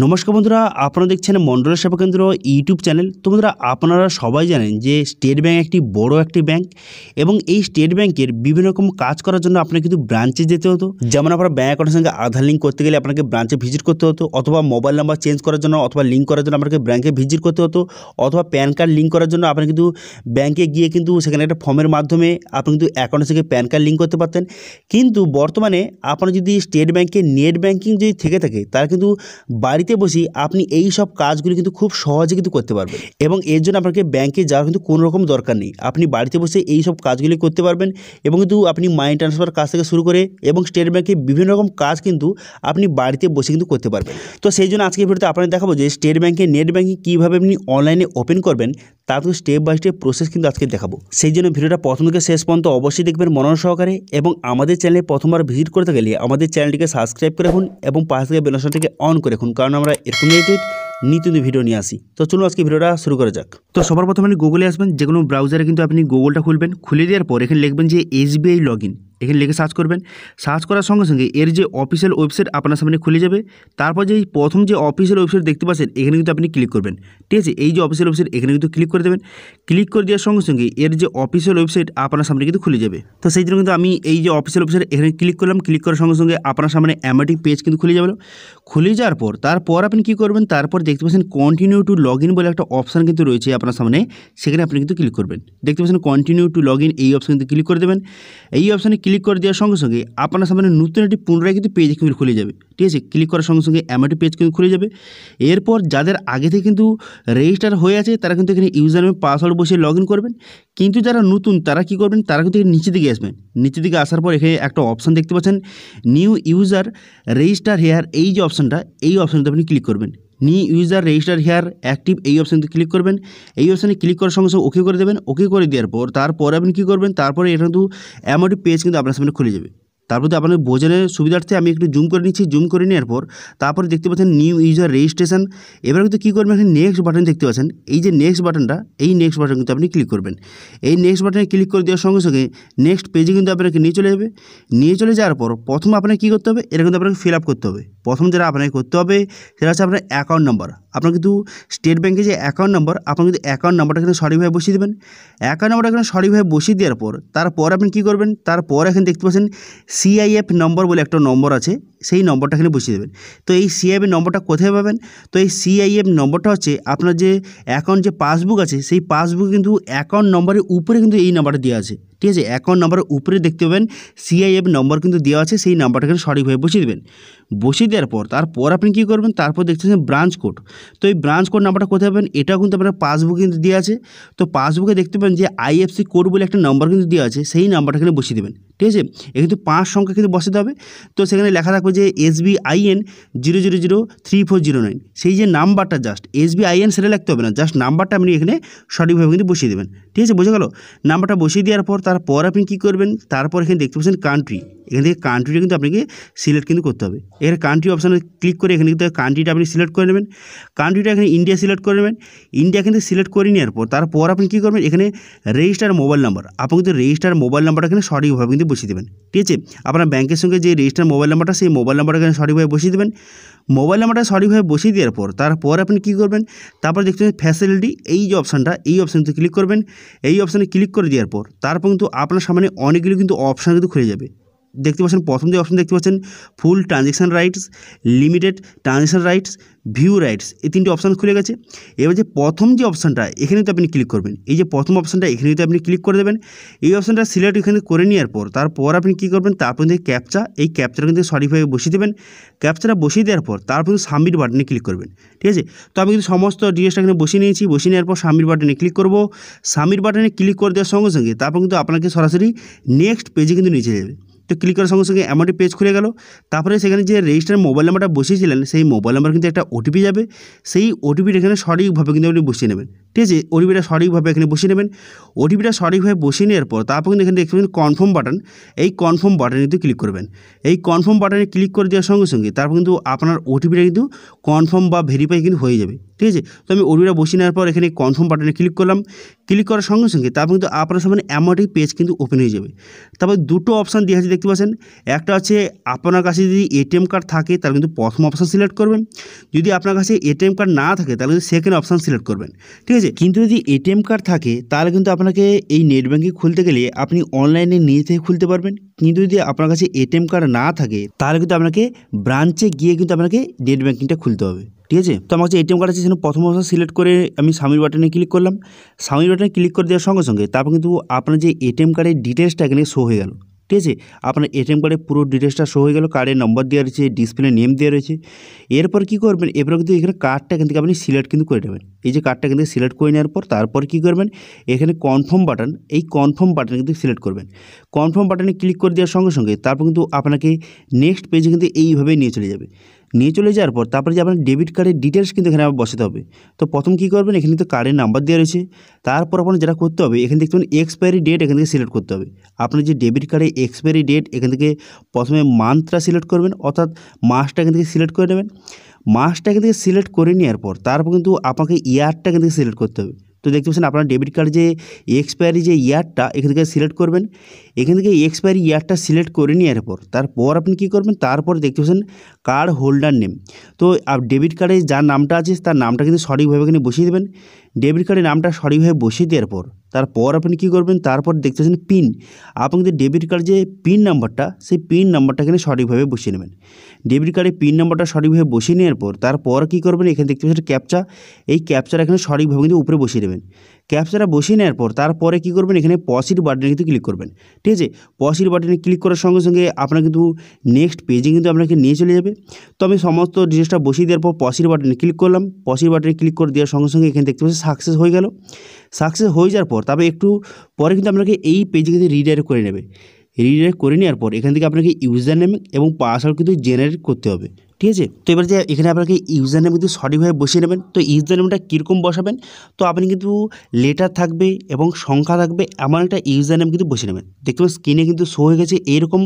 নমস্কার বন্ধুরা আপনারা দেখছেন মন্ডলের সেবা কেন্দ্র ইউটিউব চ্যানেল তো বন্ধুরা আপনারা সবাই জানেন যে স্টেট ব্যাঙ্ক একটি বড় একটি ব্যাংক এবং এই স্টেট ব্যাংকের বিভিন্ন রকম কাজ করার জন্য আপনাকে কিন্তু ব্রাঞ্চে যেতে হতো যেমন আপনার ব্যাঙ্ক অ্যাকাউন্টের সঙ্গে আধার লিঙ্ক করতে গেলে আপনাকে ব্রাঞ্চে ভিজিট করতে হতো অথবা মোবাইল নাম্বার চেঞ্জ করার জন্য অথবা লিঙ্ক করার জন্য আপনাকে ব্যাঙ্কে ভিজিট করতে হতো অথবা প্যান কার্ড লিঙ্ক করার জন্য আপনি কিন্তু ব্যাঙ্কে গিয়ে কিন্তু সেখানে একটা ফর্মের মাধ্যমে আপনি কিন্তু অ্যাকাউন্টের সঙ্গে প্যান কার্ড লিঙ্ক করতে পারতেন কিন্তু বর্তমানে আপনার যদি স্টেট ব্যাংকে নেট ব্যাঙ্কিং যদি থেকে থাকে তার কিন্তু বাড়ি বাড়িতে বসেই আপনি এই সব কাজগুলি কিন্তু খুব সহজে কিন্তু করতে পারবেন এবং এর জন্য আপনাকে ব্যাংকে যাওয়ার কিন্তু কোনো রকম দরকার নেই আপনি বাড়িতে বসে এই সব কাজগুলি করতে পারবেন এবং কিন্তু আপনি মানি ট্রান্সফার কাজ থেকে শুরু করে এবং স্টেট ব্যাংকে বিভিন্ন রকম কাজ কিন্তু আপনি বাড়িতে বসে কিন্তু করতে পারবেন তো সেই জন্য আজকে ভিডিওতে আপনাদের দেখাবো যে স্টেট ব্যাংকে নেট ব্যাংকিং কীভাবে আপনি অনলাইনে ওপেন করবেন তার কিন্তু স্টেপ বাই স্টেপ প্রসেস কিন্তু আজকে দেখাবো সেই জন্য ভিডিওটা প্রথম থেকে শেষ পর্যন্ত অবশ্যই দেখবেন মনন সহকারে এবং আমাদের চ্যানেলে প্রথমবার ভিজিট করতে গেলে আমাদের চ্যানেলটিকে সাবস্ক্রাইব করে রাখুন এবং পাশ থেকে বেলসনটিকে অন করে রাখুন কারণ আমরা এরকম রিলেটেড নিত্য ভিডিও নিয়ে আসি তো চলুন আজকে ভিডিওটা শুরু করা যাক তো সবার প্রথমে গুগলে আসবেন যে কোনো ব্রাউজারে কিন্তু আপনি গুগলটা খুলবেন খুলে দেওয়ার পর এখানে লিখবেন যে এসবিআই লগ এখানে লিখে সার্চ করবেন সার্চ করার সঙ্গে সঙ্গে এর যে অফিসিয়াল ওয়েবসাইট আপনার সামনে খুলে যাবে তারপর যে প্রথম যে অফিসিয়াল ওয়েবসাইট দেখতে পাচ্ছেন এখানে কিন্তু আপনি ক্লিক করবেন ঠিক আছে এই যে অফিসিয়াল ওয়েবসাইট এখানে কিন্তু ক্লিক করে দেবেন ক্লিক করে দেওয়ার সঙ্গে সঙ্গে এর যে অফিসিয়াল ওয়েবসাইট আপনার সামনে কিন্তু খুলে যাবে তো সেই জন্য কিন্তু আমি এই যে অফিসিয়াল ওয়েবসাইট এখানে ক্লিক করলাম ক্লিক করার সঙ্গে সঙ্গে আপনার সামনে অ্যামেটিক পেজ কিন্তু খুলে যাবে খুলে যাওয়ার পর তারপর আপনি কি করবেন তারপর দেখতে পাচ্ছেন কন্টিনিউ টু লগ ইন বলে একটা অপশান কিন্তু রয়েছে আপনার সামনে সেখানে আপনি কিন্তু ক্লিক করবেন দেখতে পাচ্ছেন কন্টিনিউ টু লগ ইন এই অপশান কিন্তু ক্লিক করে দেবেন এই অপশানে ক্লিক ক্লিক করে দেওয়ার সঙ্গে সঙ্গে আপনার সামনে নতুন একটি পুনরায় কিন্তু পেজ কিন্তু খুলে যাবে ঠিক আছে ক্লিক করার সঙ্গে সঙ্গে অ্যামাটি পেজ কিন্তু খুলে যাবে এরপর যাদের আগে থেকে কিন্তু রেজিস্টার হয়ে আছে তারা কিন্তু এখানে ইউজার নেম পাসওয়ার্ড বসে লগ করবেন কিন্তু যারা নতুন তারা কি করবেন তারা কিন্তু নিচে দিকে আসবেন নিচে দিকে আসার পর এখানে একটা অপশান দেখতে পাচ্ছেন নিউ ইউজার রেজিস্টার হেয়ার এই যে অপশানটা এই অপশানটা আপনি ক্লিক করবেন নি ইউজার রেজিস্টার হেয়ার অ্যাক্টিভ এই অপশানতে ক্লিক করবেন এই অপশানে ক্লিক করার সঙ্গে সঙ্গে ওকে করে দেবেন ওকে করে দেওয়ার পর তারপরে আপনি কী করবেন তারপরে এটা কিন্তু অ্যামাউন্ট পেজ কিন্তু আপনার সামনে খুলে যাবে তারপর তো আপনাদের বোঝানোর সুবিধার্থে আমি একটু জুম করে নিচ্ছি জুম করে নেওয়ার পর তারপরে দেখতে পাচ্ছেন নিউ ইউজার রেজিস্ট্রেশন এবার কিন্তু কী করবেন এখানে নেক্সট বাটন দেখতে পাচ্ছেন এই যে নেক্সট বাটনটা এই নেক্সট বাটন কিন্তু আপনি ক্লিক করবেন এই নেক্সট বাটনে ক্লিক করে দেওয়ার সঙ্গে সঙ্গে নেক্সট পেজে কিন্তু আপনাকে নিয়ে চলে যাবে নিয়ে চলে যাওয়ার পর প্রথম আপনাকে কী করতে হবে এটা কিন্তু আপনাকে ফিল আপ করতে হবে প্রথম যেটা আপনাকে করতে হবে সেটা হচ্ছে আপনার অ্যাকাউন্ট নাম্বার আপনার কিন্তু স্টেট ব্যাঙ্কে যে অ্যাকাউন্ট নম্বর আপনার কিন্তু অ্যাকাউন্ট নম্বরটা এখানে সঠিকভাবে বসিয়ে দেবেন অ্যাকাউন্ট নম্বরটা এখানে সঠিকভাবে বসিয়ে দেওয়ার পর তারপর আপনি কী করবেন তারপর এখানে দেখতে পাচ্ছেন সিআইএফ নম্বর বলে একটা নম্বর আছে সেই নম্বরটা এখানে বসিয়ে দেবেন তো এই সিআইএফ নম্বরটা কোথায় পাবেন তো এই সিআইএফ নম্বরটা হচ্ছে আপনার যে অ্যাকাউন্ট যে পাসবুক আছে সেই পাসবুক কিন্তু অ্যাকাউন্ট নম্বরের উপরে কিন্তু এই নাম্বারটা দেওয়া আছে ঠিক আছে অ্যাকাউন্ট নাম্বার উপরে দেখতে পাবেন সিআইএফ নম্বর কিন্তু দেওয়া আছে সেই নাম্বারটাকে সঠিকভাবে বসিয়ে দেবেন বসিয়ে দেওয়ার পর তারপর আপনি কী করবেন তারপর পাচ্ছেন ব্রাঞ্চ কোড তো এই ব্রাঞ্চ কোড নাম্বারটা কোথায় পাবেন এটাও কিন্তু আপনার পাসবুক কিন্তু দেওয়া আছে তো পাসবুকে দেখতে পাবেন যে আইএফসি কোড বলে একটা নম্বর কিন্তু দেওয়া আছে সেই নাম্বারটা এখানে বসিয়ে দেবেন ঠিক আছে এ কিন্তু পাঁচ সংখ্যা কিন্তু বসাতে হবে তো সেখানে লেখা থাকবে যে SBIN zero zero zero three four zero nine সেই যে নাম্বারটা জাস্ট এসবিআইএন সেটা লিখতে হবে না জাস্ট নাম্বারটা আপনি এখানে সঠিকভাবে কিন্তু বসিয়ে দেবেন ঠিক আছে বোঝা গেল নাম্বারটা বসিয়ে দেওয়ার পর তারপর আপনি কী করবেন তারপর এখানে দেখতে পাচ্ছেন কান্ট্রি এখান থেকে কান্ট্রিটা কিন্তু আপনাকে সিলেক্ট কিন্তু করতে হবে এখানে কান্ট্রি অপশানে ক্লিক করে এখানে কিন্তু কান্ট্রিটা আপনি সিলেক্ট করে নেবেন কান্ট্রিটা এখানে ইন্ডিয়া সিলেক্ট করে নেবেন ইন্ডিয়া কিন্তু সিলেক্ট করে নেওয়ার পর তারপর আপনি কী করবেন এখানে রেজিস্টার মোবাইল নাম্বার আপনি কিন্তু রেজিস্টার মোবাইল নাম্বারটা এখানে সঠিকভাবে কিন্তু বসিয়ে দেবেন ঠিক আছে আপনার ব্যাংকের সঙ্গে যে রেজিস্টার মোবাইল নাম্বারটা সেই মোবাইল নাম্বারটা এখানে সঠিকভাবে বসিয়ে দেবেন মোবাইল নাম্বারটা সঠিকভাবে বসিয়ে দেওয়ার পর তারপর আপনি কী করবেন তারপর দেখতে ফ্যাসিলিটি এই যে অপশানটা এই অপশানটিতে ক্লিক করবেন এই অপশানে ক্লিক করে দেওয়ার পর তারপর কিন্তু আপনার সামনে অনেকগুলো কিন্তু অপশান কিন্তু খুলে যাবে দেখতে পাচ্ছেন প্রথম যে অপশন দেখতে পাচ্ছেন full transaction rights limited transaction rights view rights এই তিনটি অপশান খুলে গেছে এবার যে প্রথম যে অপশানটা এখানে তো আপনি ক্লিক করবেন এই যে প্রথম অপশানটা এখানে তো আপনি ক্লিক করে দেবেন এই অপশানটা সিলেক্ট এখানে করে নেওয়ার পর তারপর আপনি কী করবেন তারপর থেকে ক্যাপচা এই ক্যাপচার কিন্তু সঠিকভাবে বসিয়ে দেবেন ক্যাপচাটা বসিয়ে দেওয়ার পর তারপর কিন্তু সাবমিট বাটনে ক্লিক করবেন ঠিক আছে তো আমি কিন্তু সমস্ত ডিটেলসটা এখানে বসিয়ে নিয়েছি বসিয়ে নেওয়ার পর সাবমিট বাটনে ক্লিক করবো সাবমিট বাটনে ক্লিক করে দেওয়ার সঙ্গে সঙ্গে তারপর কিন্তু আপনাকে সরাসরি নেক্সট পেজে কিন্তু নিচে যাবে তো ক্লিক করার সঙ্গে সঙ্গে অ্যামাউন্টের পেজ খুলে গেল তারপরে সেখানে যে রেজিস্টার মোবাইল নাম্বারটা বসিয়েছিলেন সেই মোবাইল নাম্বার কিন্তু একটা ওটিপি যাবে সেই ওটিপিটা এখানে সঠিকভাবে কিন্তু আপনি বসিয়ে নেবেন ঠিক আছে ওটিপিটা সঠিকভাবে এখানে বসিয়ে নেবেন ওটিপিটা সঠিকভাবে বসিয়ে নেওয়ার পর তারপর কিন্তু এখানে দেখবেন কনফার্ম বাটন এই কনফার্ম বাটনে কিন্তু ক্লিক করবেন এই কনফার্ম বাটনে ক্লিক করে দেওয়ার সঙ্গে সঙ্গে তারপর কিন্তু আপনার ওটিপিটা কিন্তু কনফার্ম বা ভেরিফাই কিন্তু হয়ে যাবে ঠিক আছে তো আমি ওটিপিটা বসিয়ে নেওয়ার পর এখানে কনফার্ম বাটনে ক্লিক করলাম ক্লিক করার সঙ্গে সঙ্গে তারপর কিন্তু আপনার সামনে অ্যামাউন্টের পেজ কিন্তু ওপেন হয়ে যাবে তারপর দুটো অপশান দেওয়া আছে দেখতে পাচ্ছেন একটা হচ্ছে আপনার কাছে যদি এটিএম কার্ড থাকে তাহলে কিন্তু প্রথম অপশান সিলেক্ট করবেন যদি আপনার কাছে এটিএম কার্ড না থাকে তাহলে কিন্তু সেকেন্ড অপশান সিলেক্ট করবেন ঠিক আছে আছে কিন্তু যদি এটিএম কার্ড থাকে তাহলে কিন্তু আপনাকে এই নেট ব্যাঙ্কিং খুলতে গেলে আপনি অনলাইনে নিজে থেকে খুলতে পারবেন কিন্তু যদি আপনার কাছে এটিএম কার্ড না থাকে তাহলে কিন্তু আপনাকে ব্রাঞ্চে গিয়ে কিন্তু আপনাকে নেট ব্যাঙ্কিংটা খুলতে হবে ঠিক আছে তো আমার কাছে এটিএম কার্ড আছে সেখানে প্রথম অবস্থা সিলেক্ট করে আমি সামির বাটনে ক্লিক করলাম সামির বাটনে ক্লিক করে দেওয়ার সঙ্গে সঙ্গে তারপর কিন্তু আপনার যে এটিএম কার্ডের ডিটেলসটা এখানে শো হয়ে গেল ঠিক আছে আপনার এটিএম কার্ডে পুরো ডিটেলসটা শো হয়ে গেল কার্ডের নম্বর দেওয়া রয়েছে ডিসপ্লে নেম দেওয়া রয়েছে এরপর কী করবেন এরপর কিন্তু এখানে কার্ডটা এখান থেকে আপনি সিলেক্ট কিন্তু করে নেবেন এই যে কার্ডটা কিন্তু সিলেক্ট করে নেওয়ার পর তারপর কী করবেন এখানে কনফার্ম বাটন এই কনফার্ম বাটন কিন্তু সিলেক্ট করবেন কনফার্ম বাটনে ক্লিক করে দেওয়ার সঙ্গে সঙ্গে তারপর কিন্তু আপনাকে নেক্সট পেজে কিন্তু এইভাবে নিয়ে চলে যাবে নিয়ে চলে যাওয়ার পর তারপরে যে আপনার ডেবিট কার্ডের ডিটেলস কিন্তু এখানে আবার বসাতে হবে তো প্রথম কী করবেন এখানে তো কার্ডের নাম্বার দেওয়া রয়েছে তারপর আপনার যেটা করতে হবে এখানে দেখতে পাবেন এক্সপায়ারি ডেট এখান থেকে সিলেক্ট করতে হবে আপনার যে ডেবিট কার্ডে এক্সপায়ারি ডেট এখান থেকে প্রথমে মান্থটা সিলেক্ট করবেন অর্থাৎ মাসটা এখান থেকে সিলেক্ট করে নেবেন মাসটা এখান থেকে সিলেক্ট করে নেওয়ার পর তারপর কিন্তু আপনাকে ইয়ারটা এখান থেকে সিলেক্ট করতে হবে তো দেখতে পাচ্ছেন আপনার ডেবিট কার্ড যে এক্সপায়ারি যে ইয়ারটা এখান থেকে সিলেক্ট করবেন এখান থেকে এক্সপায়ারি ইয়ারটা সিলেক্ট করে নেওয়ার পর তারপর আপনি কি করবেন তারপর দেখতে পাচ্ছেন কার্ড হোল্ডার নেম তো ডেবিট কার্ডে যার নামটা আছে তার নামটা কিন্তু সঠিকভাবে এখানে বসিয়ে দেবেন ডেবিট কার্ডের নামটা সঠিকভাবে বসিয়ে দেওয়ার পর তারপর আপনি কি করবেন তারপর দেখতেছেন পিন আপনি যদি ডেবিট কার্ড যে পিন নাম্বারটা সেই পিন নাম্বারটা এখানে সঠিকভাবে বসিয়ে নেবেন ডেবিট কার্ডে পিন নাম্বারটা সঠিকভাবে বসিয়ে নেওয়ার পর তারপর কি করবেন এখানে দেখতে পাচ্ছেন ক্যাপচা এই ক্যাপচার এখানে সঠিকভাবে কিন্তু উপরে বসিয়ে নেবেন ক্যাপচাটা বসিয়ে নেওয়ার পর তারপরে কী করবেন এখানে পসির বাটনে কিন্তু ক্লিক করবেন ঠিক আছে পসির বাটনে ক্লিক করার সঙ্গে সঙ্গে আপনার কিন্তু নেক্সট পেজে কিন্তু আপনাকে নিয়ে চলে যাবে তো আমি সমস্ত ডিটেলসটা বসিয়ে দেওয়ার পর পসির বাটনে ক্লিক করলাম পসির বাটনে ক্লিক করে দেওয়ার সঙ্গে সঙ্গে এখানে দেখতে পাচ্ছি সাকসেস হয়ে গেল সাকসেস হয়ে যাওয়ার পর তবে একটু পরে কিন্তু আপনাকে এই পেজে কিন্তু রিডাইরেক্ট করে নেবে রিডাইরেক্ট করে নেওয়ার পর এখান থেকে আপনাকে ইউজার নেম এবং পাসওয়ার্ড কিন্তু জেনারেট করতে হবে ঠিক আছে তো এবার যে এখানে আপনাকে ইউজার নেম কিন্তু সঠিকভাবে বসিয়ে নেবেন তো ইউজার নেমটা কীরকম বসাবেন তো আপনি কিন্তু লেটার থাকবে এবং সংখ্যা থাকবে এমন একটা ইউজার নেম কিন্তু বসিয়ে নেবেন দেখতে পাবেন স্ক্রিনে কিন্তু শো হয়ে গেছে এরকম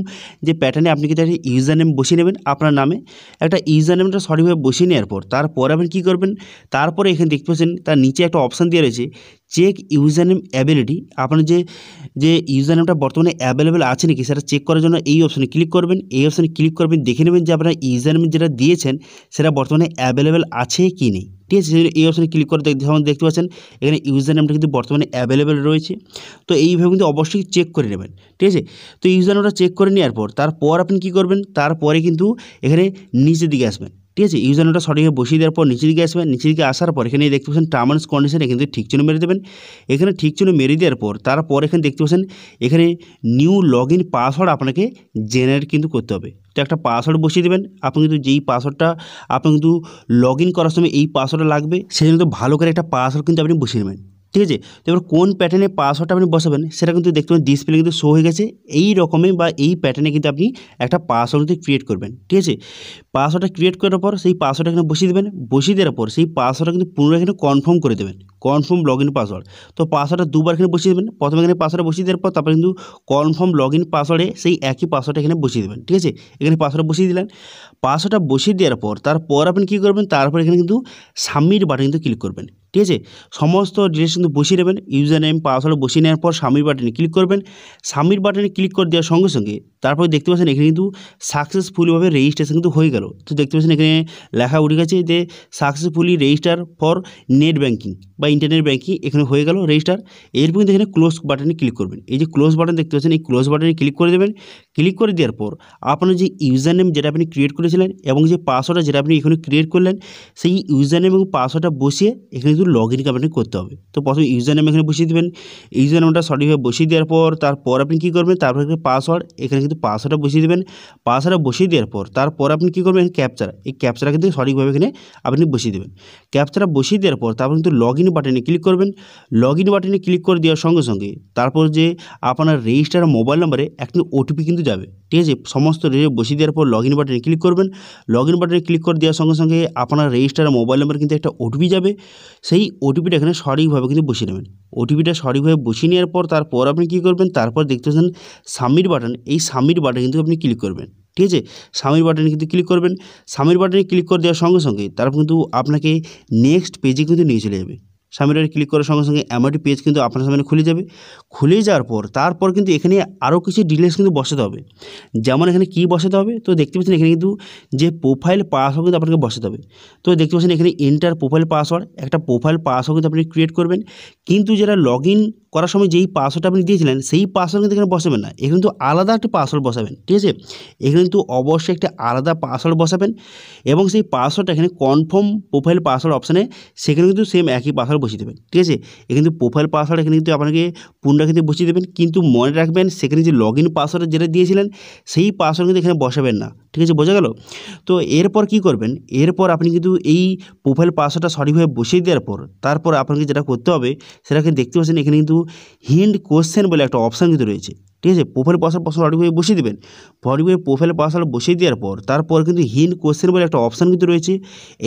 যে প্যাটার্নে আপনি কিন্তু একটা ইউজার নেম বসিয়ে নেবেন আপনার নামে একটা ইউজার নেমটা সঠিকভাবে বসিয়ে নেওয়ার পর তারপর আপনি কী করবেন তারপরে এখানে দেখতে পাচ্ছেন তার নিচে একটা অপশান দেওয়া রয়েছে চেক ইউজার নেম অ্যাবিলিটি আপনার যে যে ইউজার নেমটা বর্তমানে অ্যাভেলেবেল আছে নাকি সেটা চেক করার জন্য এই অপশানে ক্লিক করবেন এই অপশানে ক্লিক করবেন দেখে নেবেন যে আপনার ইউজার নেম যেটা দিয়েছেন সেটা বর্তমানে অ্যাভেলেবেল আছে কি নেই ঠিক আছে এই অপশানে ক্লিক করে যেমন দেখতে পাচ্ছেন এখানে ইউজার নেমটা কিন্তু বর্তমানে অ্যাভেলেবেল রয়েছে তো এইভাবে কিন্তু অবশ্যই চেক করে নেবেন ঠিক আছে তো ইউজার নেমটা চেক করে নেওয়ার পর তারপর আপনি কী করবেন তারপরে কিন্তু এখানে নিচের দিকে আসবেন ঠিক আছে ইউজার সঠিকভাবে বসিয়ে দেওয়ার পর নিচের দিকে আসবেন নিচের দিকে আসার পর এখানে দেখতে পাচ্ছেন টার্ম অ্যান্ড কন্ডিশন এখানে ঠিক চিহ্ন মেরে দেবেন এখানে ঠিক চিহ্ন মেরে দেওয়ার পর তারপর এখানে দেখতে পাচ্ছেন এখানে নিউ লগ ইন পাসওয়ার্ড আপনাকে জেনারেট কিন্তু করতে হবে তো একটা পাসওয়ার্ড বসিয়ে দেবেন আপনি কিন্তু যেই পাসওয়ার্ডটা আপনি কিন্তু লগ করার সময় এই পাসওয়ার্ডটা লাগবে সেই জন্য তো ভালো করে একটা পাসওয়ার্ড কিন্তু আপনি বসিয়ে নেবেন ঠিক আছে তো এবার কোন প্যাটার্নে পাসওয়ার্ডটা আপনি বসাবেন সেটা কিন্তু দেখতে পাবেন ডিসপ্লে কিন্তু শো হয়ে গেছে এই রকমে বা এই প্যাটার্নে কিন্তু আপনি একটা পাসওয়ার্ড কিন্তু ক্রিয়েট করবেন ঠিক আছে পাসওয়ার্ডটা ক্রিয়েট করার পর সেই পাসওয়ার্ডটা এখানে বসিয়ে দেবেন বসিয়ে দেওয়ার পর সেই পাসওয়ার্ডটা কিন্তু পুনরায় এখানে কনফার্ম করে দেবেন কনফার্ম লগ ইন পাসওয়ার্ড তো পাসওয়ার্ডটা দুবার এখানে বসিয়ে দেবেন প্রথমে এখানে পাসওয়ার্ড বসিয়ে দেওয়ার পর তারপরে কিন্তু কনফার্ম লগ ইন পাসওয়ার্ডে সেই একই পাসওয়ার্ডটা এখানে বসিয়ে দেবেন ঠিক আছে এখানে পাসওয়ার্ড বসিয়ে দিলেন পাসওয়ার্ডটা বসিয়ে দেওয়ার পর তারপর আপনি কী করবেন তারপর এখানে কিন্তু সাবমিট বাটন কিন্তু ক্লিক করবেন ঠিক আছে সমস্ত ডিটেলস কিন্তু বসিয়ে নেবেন ইউজার নেম পাসওয়ার্ড বসিয়ে নেওয়ার পর সামির বাটনে ক্লিক করবেন সামির বাটনে ক্লিক করে দেওয়ার সঙ্গে সঙ্গে তারপরে দেখতে পাচ্ছেন এখানে কিন্তু সাকসেসফুলিভাবে রেজিস্ট্রেশন কিন্তু হয়ে গেল তো দেখতে পাচ্ছেন এখানে লেখা উঠে গেছে যে successfully register for net banking বা ইন্টারনেট ব্যাঙ্কিং এখানে হয়ে গেল রেজিস্টার এরপর কিন্তু এখানে ক্লোজ বাটনে ক্লিক করবেন এই যে ক্লোজ বাটন দেখতে পাচ্ছেন এই ক্লোজ বাটনে ক্লিক করে দেবেন ক্লিক করে দেওয়ার পর আপনার যে ইউজার নেম যেটা আপনি ক্রিয়েট করেছিলেন এবং যে পাসওয়ার্ডটা যেটা আপনি এখানে ক্রিয়েট করলেন সেই ইউজার নেম এবং পাসওয়ার্ডটা বসিয়ে এখানে কিন্তু লগ ইনকে আপনাকে করতে হবে তো প্রথমে ইউজার নেম এখানে বসিয়ে দেবেন ইউজার নামটা সঠিকভাবে বসিয়ে দেওয়ার পর তারপর আপনি কী করবেন তারপর এখানে পাসওয়ার্ড এখানে কিন্তু পাসওয়ার্ডটা বসিয়ে দেবেন পাসওয়ার্ডটা বসিয়ে দেওয়ার পর তারপর আপনি কী করবেন ক্যাপচার এই ক্যাপচারা কিন্তু সঠিকভাবে এখানে আপনি বসিয়ে দেবেন ক্যাপচারা বসিয়ে দেওয়ার পর তারপর কিন্তু লগ ইন বাটনে ক্লিক করবেন লগ ইন বাটনে ক্লিক করে দেওয়ার সঙ্গে সঙ্গে তারপর যে আপনার রেজিস্টার মোবাইল নম্বরে একটি ওটিপি কিন্তু যাবে ঠিক আছে সমস্ত রেজে বসিয়ে দেওয়ার পর লগ ইন বাটনে ক্লিক করবেন লগ ইন বাটনে ক্লিক করে দেওয়ার সঙ্গে সঙ্গে আপনার রেজিস্টার মোবাইল নাম্বার কিন্তু একটা ওটিপি যাবে সেই ওটিপিটা এখানে সঠিকভাবে কিন্তু বসিয়ে নেবেন ওটিপিটা সঠিকভাবে বসিয়ে নেওয়ার পর তারপর আপনি কী করবেন তারপর দেখতে পাচ্ছেন সাবমিট বাটন এই সাবমিট বাটন কিন্তু আপনি ক্লিক করবেন ঠিক আছে সামির বাটনে কিন্তু ক্লিক করবেন সামির বাটনে ক্লিক করে দেওয়ার সঙ্গে সঙ্গে তারপর কিন্তু আপনাকে নেক্সট পেজে কিন্তু নিয়ে চলে যাবে সামনে ক্লিক করার সঙ্গে সঙ্গে এমআইটি পেজ কিন্তু আপনার সামনে খুলে যাবে খুলে যাওয়ার পর তারপর কিন্তু এখানে আরও কিছু ডিটেলস কিন্তু বসাতে হবে যেমন এখানে কি বসাতে হবে তো দেখতে পাচ্ছেন এখানে কিন্তু যে প্রোফাইল পাসওয়ার্ড কিন্তু আপনাকে বসাতে হবে তো দেখতে পাচ্ছেন এখানে ইন্টার প্রোফাইল পাসওয়ার্ড একটা প্রোফাইল পাসওয়ার্ড কিন্তু আপনি ক্রিয়েট করবেন কিন্তু যারা লগ করার সময় যেই পাসওয়ার্ডটা আপনি দিয়েছিলেন সেই পাসওয়ার্ড কিন্তু এখানে বসাবেন না এখানে কিন্তু আলাদা একটা পাসওয়ার্ড বসাবেন ঠিক আছে এখানে কিন্তু অবশ্যই একটি আলাদা পাসওয়ার্ড বসাবেন এবং সেই পাসওয়ার্ডটা এখানে কনফার্ম প্রোফাইল পাসওয়ার্ড অপশানে সেখানে কিন্তু সেম একই পাসওয়ার্ড বসিয়ে দেবেন ঠিক আছে এখানে কিন্তু প্রোফাইল পাসওয়ার্ড এখানে কিন্তু আপনাকে পুনরাখিতে বসিয়ে দেবেন কিন্তু মনে রাখবেন সেখানে যে লগ ইন পাসওয়ার্ড যেটা দিয়েছিলেন সেই পাসওয়ার্ড কিন্তু এখানে বসাবেন না ঠিক আছে বোঝা গেল তো এরপর কি করবেন এরপর আপনি কিন্তু এই প্রোফাইল পাসওয়ার্ডটা সঠিকভাবে বসিয়ে দেওয়ার পর তারপর আপনাকে যেটা করতে হবে সেটাকে দেখতে পাচ্ছেন এখানে কিন্তু হিন্ড কোশ্চেন বলে একটা অপশান কিন্তু রয়েছে ঠিক আছে প্রোফাইল পাসওয়ার্ড পাসওয়ার্ড অডিও বসিয়ে দেবেন ফডিওয়ের প্রোফাইল পাসওয়ার্ড বসিয়ে দেওয়ার পর তারপর কিন্তু হিন্ড কোশ্চেন বলে একটা অপশান কিন্তু রয়েছে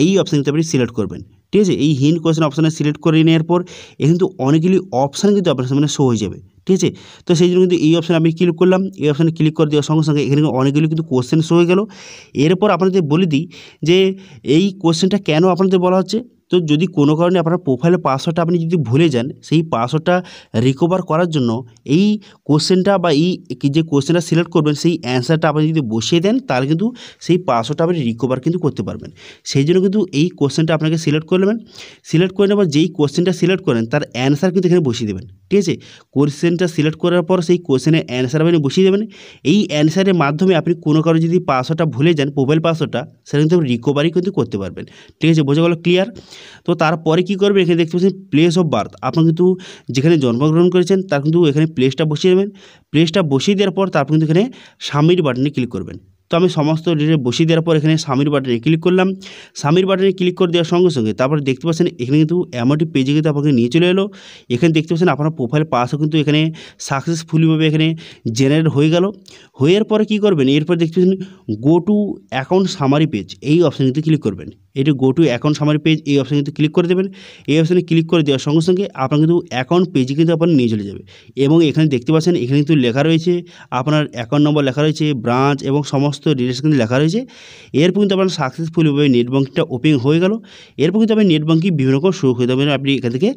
এই অপশান কিন্তু আপনি সিলেক্ট করবেন ঠিক আছে এই হিন্ড কোশ্চেন অপশানে সিলেক্ট করে নেওয়ার পর এ কিন্তু অনেকগুলি অপশান কিন্তু আপনার সামনে শো হয়ে যাবে ঠিক আছে তো সেই জন্য কিন্তু এই অপশানে আমি ক্লিক করলাম এই অপশানে ক্লিক করে দেওয়ার সঙ্গে সঙ্গে এখানে অনেকগুলি কিন্তু কোশ্চেন শো হয়ে গেল এরপর আপনাদের বলে দিই যে এই কোশ্চেনটা কেন আপনাদের বলা হচ্ছে তো যদি কোনো কারণে আপনার প্রোফাইলের পাসওয়ার্ডটা আপনি যদি ভুলে যান সেই পাসওয়ার্ডটা রিকভার করার জন্য এই কোশ্চেনটা বা এই যে কোশ্চেনটা সিলেক্ট করবেন সেই অ্যান্সারটা আপনি যদি বসিয়ে দেন তাহলে কিন্তু সেই পাসওয়ার্ডটা আপনি রিকভার কিন্তু করতে পারবেন সেই জন্য কিন্তু এই কোশ্চেনটা আপনাকে সিলেক্ট করে নেবেন সিলেক্ট করে নেবার যেই কোশ্চেনটা সিলেক্ট করেন তার অ্যান্সার কিন্তু এখানে বসিয়ে দেবেন ঠিক আছে কোশ্চেনটা সিলেক্ট করার পর সেই কোশ্চেনের অ্যান্সার আপনি বসিয়ে দেবেন এই অ্যান্সারের মাধ্যমে আপনি কোনো কারণে যদি পাসওয়ার্ডটা ভুলে যান প্রোফাইল পাসওয়ার্ডটা সেটা কিন্তু রিকভারি কিন্তু করতে পারবেন ঠিক আছে বোঝা গেল ক্লিয়ার তো তারপরে কি করবেন এখানে দেখতে পাচ্ছেন প্লেস অফ বার্থ আপনি কিন্তু যেখানে জন্মগ্রহণ করেছেন তার কিন্তু এখানে প্লেসটা বসিয়ে দেবেন প্লেসটা বসিয়ে দেওয়ার পর তারপর কিন্তু এখানে স্বামীর বাটনে ক্লিক করবেন তো আমি সমস্ত ডিটে বসিয়ে দেওয়ার পর এখানে স্বামীর বাটনে ক্লিক করলাম স্বামীর বাটনে ক্লিক করে দেওয়ার সঙ্গে সঙ্গে তারপরে দেখতে পাচ্ছেন এখানে কিন্তু অ্যামাউন্টি পেজে কিন্তু আপনাকে নিয়ে চলে এলো এখানে দেখতে পাচ্ছেন আপনার প্রোফাইল পাসও কিন্তু এখানে সাকসেসফুলিভাবে এখানে জেনারেট হয়ে গেল হয়ে পরে কী করবেন এরপর দেখতে পাচ্ছেন go to account summary page এই অপশান কিন্তু ক্লিক করবেন এটি go to account summary page এই অপশানে কিন্তু ক্লিক করে দেবেন এই অপশানে ক্লিক করে দেওয়ার সঙ্গে সঙ্গে আপনার কিন্তু অ্যাকাউন্ট পেজে কিন্তু আপনার নিয়ে চলে যাবে এবং এখানে দেখতে পাচ্ছেন এখানে কিন্তু লেখা রয়েছে আপনার অ্যাকাউন্ট নম্বর লেখা রয়েছে ব্রাঞ্চ এবং সমস্ত ডিটেলস কিন্তু লেখা রয়েছে এরপর কিন্তু আপনার সাকসেসফুলভাবে নেট ব্যাঙ্কিংটা ওপেন হয়ে গেল এরপর কিন্তু আপনি নেট ব্যাঙ্কিং বিভিন্ন রকম শুরু করে দেবেন আপনি এখান থেকে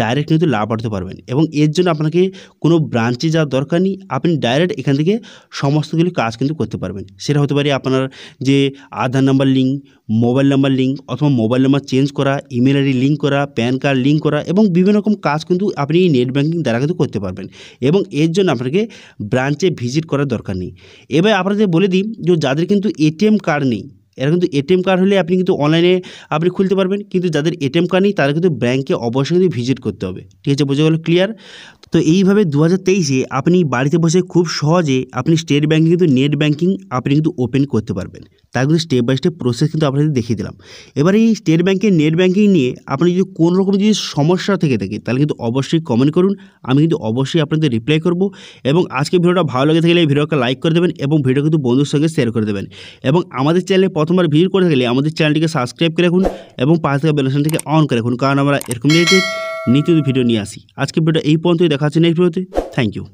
ডাইরেক্ট কিন্তু লাভ পাঠাতে পারবেন এবং এর জন্য আপনাকে কোনো ব্রাঞ্চে যাওয়ার দরকার নেই আপনি ডাইরেক্ট এখান থেকে সমস্তগুলি কাজ কিন্তু করতে পারবেন সেটা হতে পারে আপনার যে Aadhaar number link mobile number link অথবা মোবাইল নাম্বার চেঞ্জ করা ইমেল আইডি লিঙ্ক করা প্যান কার্ড লিঙ্ক করা এবং বিভিন্ন রকম কাজ কিন্তু আপনি এই নেট ব্যাঙ্কিং দ্বারা কিন্তু করতে পারবেন এবং এর জন্য আপনাকে ব্রাঞ্চে ভিজিট করার দরকার নেই এবার আপনাদের বলে দিই যে যাদের কিন্তু এটিএম কার্ড নেই এরা কিন্তু এটিএম কার্ড হলে আপনি কিন্তু অনলাইনে আপনি খুলতে পারবেন কিন্তু যাদের এটিএম কার্ড নেই তারা কিন্তু ব্যাঙ্কে অবশ্যই কিন্তু ভিজিট করতে হবে ঠিক আছে বোঝা গেল ক্লিয়ার তো এইভাবে দু হাজার তেইশে আপনি বাড়িতে বসে খুব সহজে আপনি স্টেট ব্যাঙ্কে কিন্তু নেট ব্যাঙ্কিং আপনি কিন্তু ওপেন করতে পারবেন তার কিন্তু স্টেপ বাই স্টেপ প্রসেস কিন্তু আপনাদের দেখিয়ে দিলাম এবার এই স্টেট ব্যাঙ্কের নেট ব্যাঙ্কিং নিয়ে আপনি যদি কোনো রকম যদি সমস্যা থেকে থাকে তাহলে কিন্তু অবশ্যই কমেন্ট করুন আমি কিন্তু অবশ্যই আপনাদের রিপ্লাই করব এবং আজকে ভিডিওটা ভালো লেগে থাকলে এই ভিডিওকে লাইক করে দেবেন এবং ভিডিও কিন্তু বন্ধুর সঙ্গে শেয়ার করে দেবেন এবং আমাদের চ্যানেলে প্রথমবার ভিড় করে থাকলে আমাদের চ্যানেলটিকে সাবস্ক্রাইব করে রাখুন এবং পাশে থাকা বেলাসানটিকে অন করে রাখুন কারণ আমরা এরকম রিলেটেড নিত্য ভিডিও নিয়ে আসি আজকে ভিডিও এই পর্যন্তই দেখা হচ্ছে নেক্সট ভিডিওতে থ্যাংক ইউ